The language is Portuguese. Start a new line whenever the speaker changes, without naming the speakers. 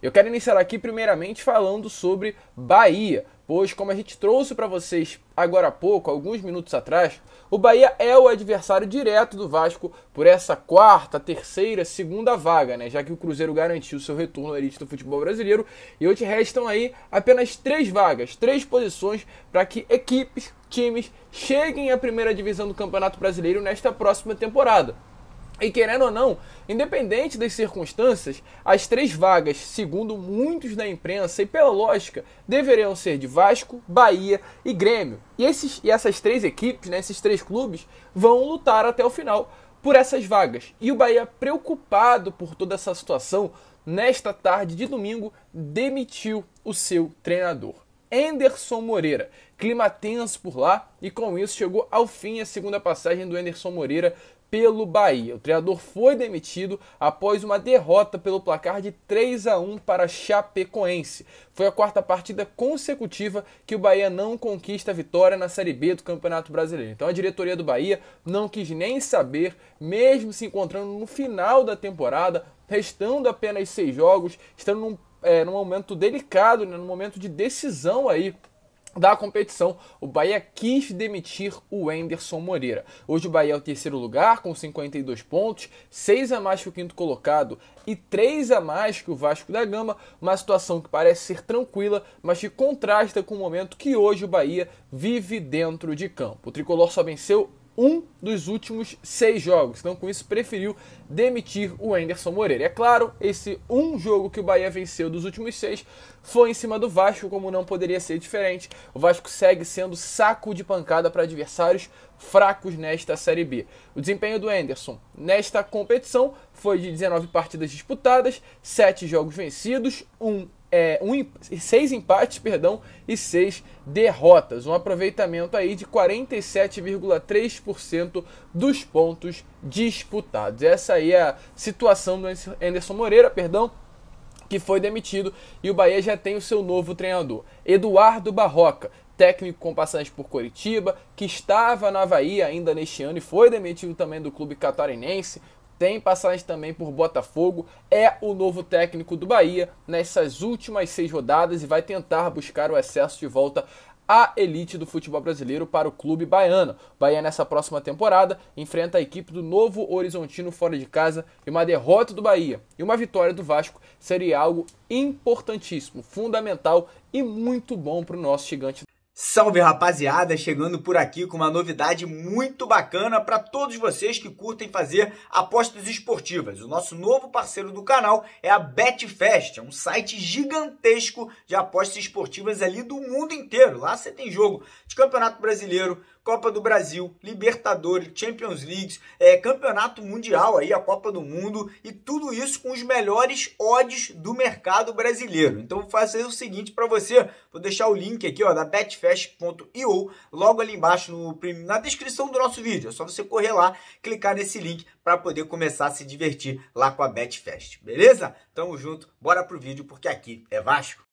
Eu quero iniciar aqui primeiramente falando sobre Bahia, pois como a gente trouxe para vocês agora há pouco, alguns minutos atrás, o Bahia é o adversário direto do Vasco por essa quarta, terceira, segunda vaga, né? Já que o Cruzeiro garantiu seu retorno à elite do futebol brasileiro e hoje restam aí apenas três vagas, três posições para que equipes, times cheguem à primeira divisão do Campeonato Brasileiro nesta próxima temporada. E querendo ou não, independente das circunstâncias, as três vagas, segundo muitos da imprensa e pela lógica, deveriam ser de Vasco, Bahia e Grêmio. E, esses, e essas três equipes, né, esses três clubes, vão lutar até o final por essas vagas. E o Bahia, preocupado por toda essa situação, nesta tarde de domingo, demitiu o seu treinador. Enderson Moreira. Clima tenso por lá e com isso chegou ao fim a segunda passagem do Enderson Moreira pelo Bahia. O treinador foi demitido após uma derrota pelo placar de 3 a 1 para Chapecoense. Foi a quarta partida consecutiva que o Bahia não conquista a vitória na Série B do Campeonato Brasileiro. Então a diretoria do Bahia não quis nem saber, mesmo se encontrando no final da temporada, restando apenas seis jogos, estando num é, num momento delicado, né, num momento de decisão aí da competição, o Bahia quis demitir o Enderson Moreira. Hoje o Bahia é o terceiro lugar com 52 pontos, 6 a mais que o quinto colocado e 3 a mais que o Vasco da Gama, uma situação que parece ser tranquila, mas que contrasta com o momento que hoje o Bahia vive dentro de campo. O tricolor só venceu um dos últimos seis jogos. Então, com isso, preferiu demitir o Anderson Moreira. É claro, esse um jogo que o Bahia venceu dos últimos seis foi em cima do Vasco, como não poderia ser diferente. O Vasco segue sendo saco de pancada para adversários fracos nesta Série B. O desempenho do Anderson nesta competição foi de 19 partidas disputadas, 7 jogos vencidos, 1 é, um, seis empates perdão, e seis derrotas. Um aproveitamento aí de 47,3% dos pontos disputados. Essa aí é a situação do Anderson Moreira, perdão, que foi demitido e o Bahia já tem o seu novo treinador, Eduardo Barroca, técnico com passagem por Coritiba, que estava na Bahia ainda neste ano e foi demitido também do clube catarinense, tem passagem também por Botafogo, é o novo técnico do Bahia nessas últimas seis rodadas e vai tentar buscar o acesso de volta à elite do futebol brasileiro para o clube baiano. Bahia nessa próxima temporada enfrenta a equipe do Novo Horizontino fora de casa e uma derrota do Bahia e uma vitória do Vasco seria algo importantíssimo, fundamental e muito bom para o nosso gigante. Salve rapaziada, chegando por aqui com uma novidade muito
bacana para todos vocês que curtem fazer apostas esportivas. O nosso novo parceiro do canal é a Betfest, é um site gigantesco de apostas esportivas ali do mundo inteiro. Lá você tem jogo de Campeonato Brasileiro, Copa do Brasil, Libertadores, Champions League, é, Campeonato Mundial, aí a Copa do Mundo e tudo isso com os melhores odds do mercado brasileiro. Então vou fazer o seguinte para você, vou deixar o link aqui ó, da Betfest.io logo ali embaixo no, na descrição do nosso vídeo. É só você correr lá, clicar nesse link para poder começar a se divertir lá com a Betfest, beleza? Tamo junto, bora pro vídeo porque aqui é Vasco.